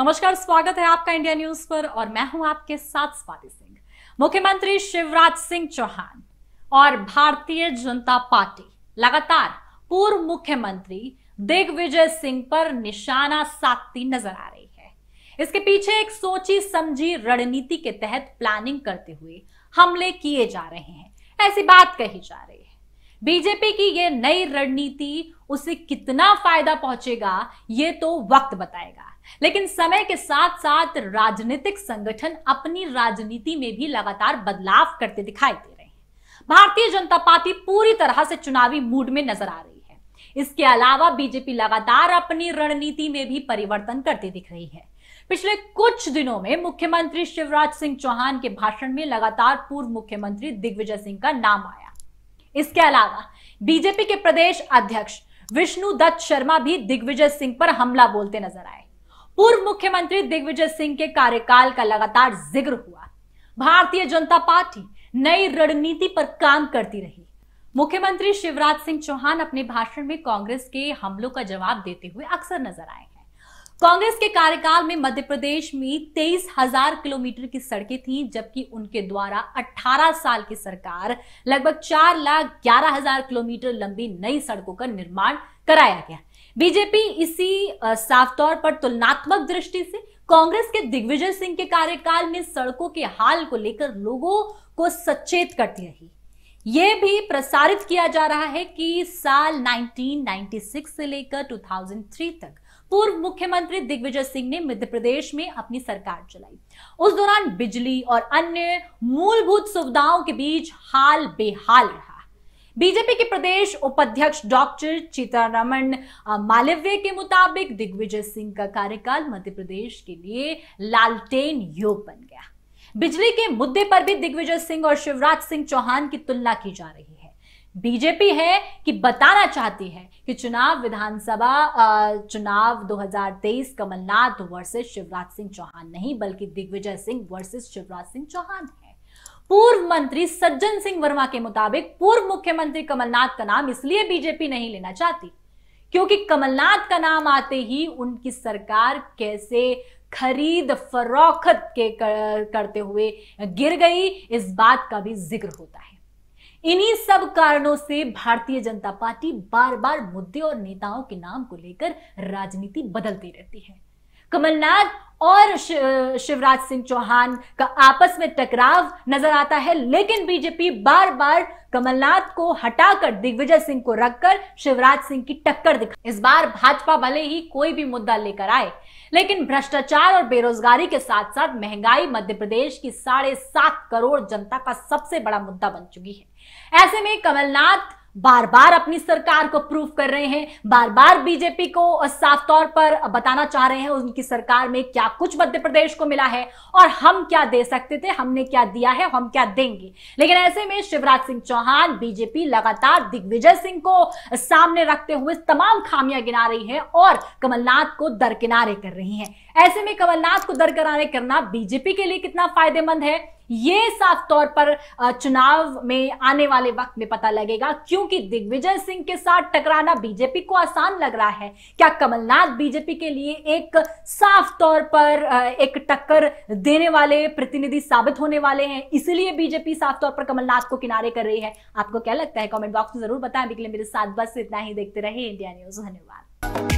नमस्कार स्वागत है आपका इंडिया न्यूज पर और मैं हूं आपके साथ स्वाति सिंह मुख्यमंत्री शिवराज सिंह चौहान और भारतीय जनता पार्टी लगातार पूर्व मुख्यमंत्री दिग्विजय सिंह पर निशाना साधती नजर आ रही है इसके पीछे एक सोची समझी रणनीति के तहत प्लानिंग करते हुए हमले किए जा रहे हैं ऐसी बात कही जा रही है बीजेपी की यह नई रणनीति उसे कितना फायदा पहुंचेगा यह तो वक्त बताएगा लेकिन समय के साथ साथ राजनीतिक संगठन अपनी राजनीति में भी लगातार बदलाव करते दिखाई दे रहे हैं भारतीय जनता पार्टी पूरी तरह से चुनावी मूड में नजर आ रही है इसके अलावा बीजेपी लगातार अपनी रणनीति में भी परिवर्तन करती दिख रही है पिछले कुछ दिनों में मुख्यमंत्री शिवराज सिंह चौहान के भाषण में लगातार पूर्व मुख्यमंत्री दिग्विजय सिंह का नाम आया इसके अलावा बीजेपी के प्रदेश अध्यक्ष विष्णु दत्त शर्मा भी दिग्विजय सिंह पर हमला बोलते नजर आए पूर्व मुख्यमंत्री दिग्विजय सिंह के कार्यकाल का लगातार जिक्र हुआ भारतीय जनता पार्टी नई रणनीति पर काम करती रही मुख्यमंत्री शिवराज सिंह चौहान अपने भाषण में कांग्रेस के हमलों का जवाब देते हुए अक्सर नजर आए कांग्रेस के कार्यकाल में मध्य प्रदेश में तेईस हजार किलोमीटर की सड़कें थीं जबकि उनके द्वारा 18 साल की सरकार लगभग चार लाख ग्यारह हजार किलोमीटर लंबी नई सड़कों का निर्माण कराया गया बीजेपी इसी साफ तौर पर तुलनात्मक दृष्टि से कांग्रेस के दिग्विजय सिंह के कार्यकाल में सड़कों के हाल को लेकर लोगों को सचेत करती रही ये भी प्रसारित किया जा रहा है कि साल 1996 से लेकर 2003 तक पूर्व मुख्यमंत्री दिग्विजय सिंह ने मध्य प्रदेश में अपनी सरकार चलाई उस दौरान बिजली और अन्य मूलभूत सुविधाओं के बीच हाल बेहाल रहा बीजेपी के प्रदेश उपाध्यक्ष डॉक्टर चितारमण मालव्य के मुताबिक दिग्विजय सिंह का कार्यकाल मध्य प्रदेश के लिए लालटेन योग बन गया बिजली के मुद्दे पर भी दिग्विजय सिंह और शिवराज सिंह चौहान की तुलना की जा रही है बीजेपी है कि बताना चाहती है कि चुनाव विधानसभा चुनाव 2023 कमलनाथ वर्सेस शिवराज सिंह चौहान नहीं बल्कि दिग्विजय सिंह वर्सेस शिवराज सिंह चौहान है पूर्व मंत्री सज्जन सिंह वर्मा के मुताबिक पूर्व मुख्यमंत्री कमलनाथ का नाम इसलिए बीजेपी नहीं लेना चाहती क्योंकि कमलनाथ का नाम आते ही उनकी सरकार कैसे खरीद फरोख्त के करते हुए गिर गई इस बात का भी जिक्र होता है इन्हीं सब कारणों से भारतीय जनता पार्टी बार बार मुद्दे और नेताओं के नाम को लेकर राजनीति बदलती रहती है कमलनाथ और शिवराज सिंह चौहान का आपस में टकराव नजर आता है लेकिन बीजेपी बार बार कमलनाथ को हटाकर दिग्विजय सिंह को रखकर शिवराज सिंह की टक्कर दिखा इस बार भाजपा भले ही कोई भी मुद्दा लेकर आए लेकिन भ्रष्टाचार और बेरोजगारी के साथ साथ महंगाई मध्य प्रदेश की साढ़े सात करोड़ जनता का सबसे बड़ा मुद्दा बन चुकी है ऐसे में कमलनाथ बार बार अपनी सरकार को प्रूफ कर रहे हैं बार बार बीजेपी को साफ तौर पर बताना चाह रहे हैं उनकी सरकार में क्या कुछ मध्य प्रदेश को मिला है और हम क्या दे सकते थे हमने क्या दिया है हम क्या देंगे लेकिन ऐसे में शिवराज सिंह चौहान बीजेपी लगातार दिग्विजय सिंह को सामने रखते हुए तमाम खामियां गिना रही है और कमलनाथ को दरकिनारे कर रही है ऐसे में कमलनाथ को दरकिनारे करना बीजेपी के लिए कितना फायदेमंद है ये साफ तौर पर चुनाव में आने वाले वक्त में पता लगेगा क्योंकि दिग्विजय सिंह के साथ टकराना बीजेपी को आसान लग रहा है क्या कमलनाथ बीजेपी के लिए एक साफ तौर पर एक टक्कर देने वाले प्रतिनिधि साबित होने वाले हैं इसलिए बीजेपी साफ तौर पर कमलनाथ को किनारे कर रही है आपको क्या लगता है कॉमेंट बॉक्स में जरूर बताएं अभी के लिए मेरे साथ बस इतना ही देखते रहे इंडिया न्यूज धन्यवाद